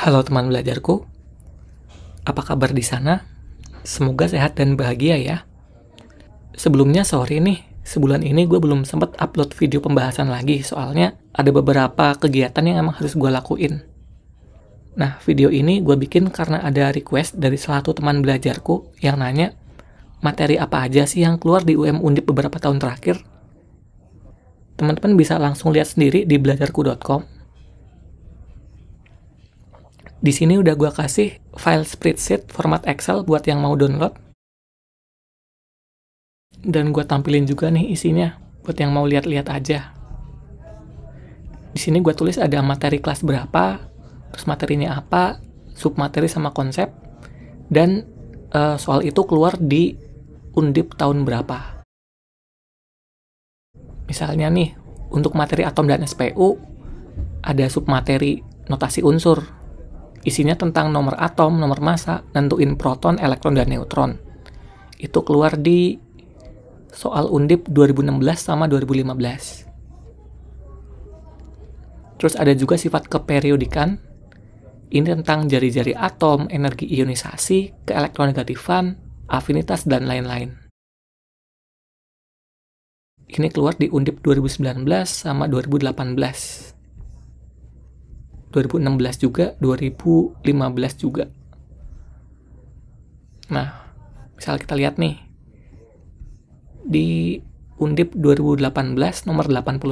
Halo teman belajarku, apa kabar di sana? Semoga sehat dan bahagia ya. Sebelumnya sorry nih, sebulan ini gue belum sempat upload video pembahasan lagi soalnya ada beberapa kegiatan yang emang harus gue lakuin. Nah, video ini gue bikin karena ada request dari salah satu teman belajarku yang nanya materi apa aja sih yang keluar di UM Undip beberapa tahun terakhir. Teman-teman bisa langsung lihat sendiri di belajarku.com di sini udah gue kasih file spreadsheet format Excel buat yang mau download. Dan gue tampilin juga nih isinya buat yang mau lihat-lihat aja. Di sini gue tulis ada materi kelas berapa, terus materinya apa, sub materi sama konsep, dan uh, soal itu keluar di undip tahun berapa. Misalnya nih, untuk materi atom dan SPU, ada sub materi notasi unsur Isinya tentang nomor atom, nomor massa, nentuin proton, elektron, dan neutron. Itu keluar di soal undip 2016 sama 2015. Terus ada juga sifat keperiodikan. Ini tentang jari-jari atom, energi ionisasi, keelektronegatifan, afinitas, dan lain-lain. Ini keluar di Undip 2019 sama 2018. 2016 juga 2015 juga nah misal kita lihat nih di Undip 2018 nomor 81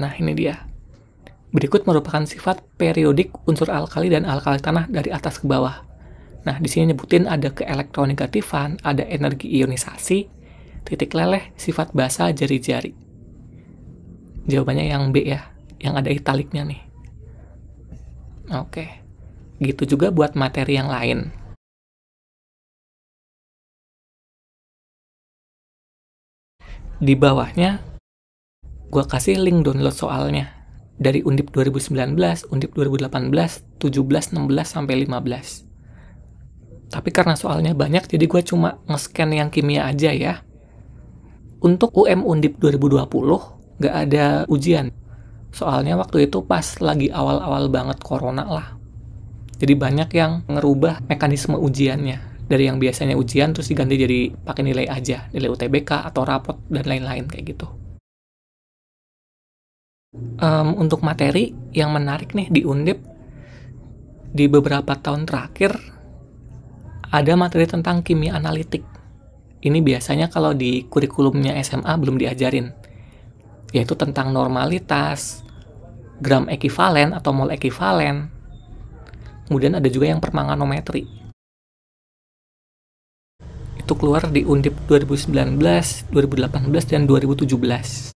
nah ini dia Berikut merupakan sifat periodik unsur alkali dan alkali tanah dari atas ke bawah. Nah, di sini nyebutin ada keelektronegatifan, ada energi ionisasi, titik leleh sifat basah jari-jari? Jawabannya yang B ya, yang ada italiknya nih. Oke, gitu juga buat materi yang lain. Di bawahnya, gue kasih link download soalnya dari Undip 2019, Undip 2018, 17, 16, sampai 15. Tapi karena soalnya banyak, jadi gue cuma nge-scan yang kimia aja ya. Untuk UM Undip 2020 nggak ada ujian. Soalnya waktu itu pas lagi awal-awal banget corona lah. Jadi banyak yang ngerubah mekanisme ujiannya. Dari yang biasanya ujian terus diganti jadi pakai nilai aja, nilai UTBK atau rapot dan lain-lain kayak gitu. Um, untuk materi yang menarik nih di Undip, di beberapa tahun terakhir ada materi tentang kimia analitik ini biasanya kalau di kurikulumnya SMA belum diajarin, yaitu tentang normalitas, gram ekivalen atau mol ekivalen. Kemudian ada juga yang permanganometri. Itu keluar di Undip 2019, 2018, dan 2017.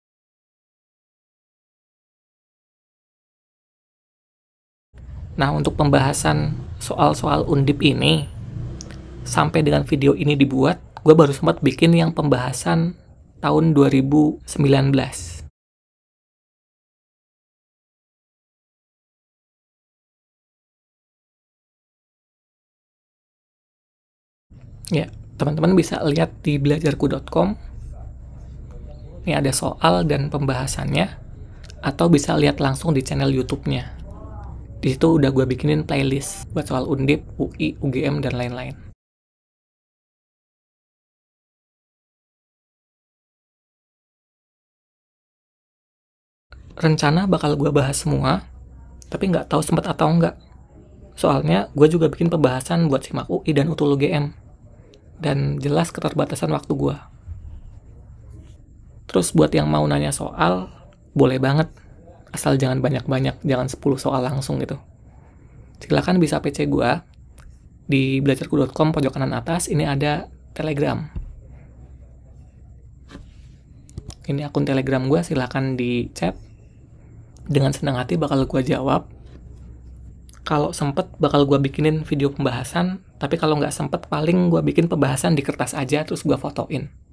Nah, untuk pembahasan soal-soal Undip ini, sampai dengan video ini dibuat, gue baru sempat bikin yang pembahasan tahun 2019. Ya, teman-teman bisa lihat di belajarku.com. Ini ada soal dan pembahasannya. Atau bisa lihat langsung di channel YouTube-nya. Di situ udah gue bikinin playlist buat soal undip, UI, UGM, dan lain-lain. rencana bakal gue bahas semua, tapi nggak tahu sempat atau nggak. Soalnya gue juga bikin pembahasan buat simak UI dan utul UGM. Dan jelas keterbatasan waktu gue. Terus buat yang mau nanya soal, boleh banget. Asal jangan banyak-banyak, jangan 10 soal langsung gitu. Silahkan bisa PC gue di belajarku.com pojok kanan atas ini ada telegram ini akun telegram gue silahkan di chat dengan senang hati bakal gue jawab. Kalau sempet bakal gue bikinin video pembahasan, tapi kalau nggak sempet paling gue bikin pembahasan di kertas aja terus gue fotoin.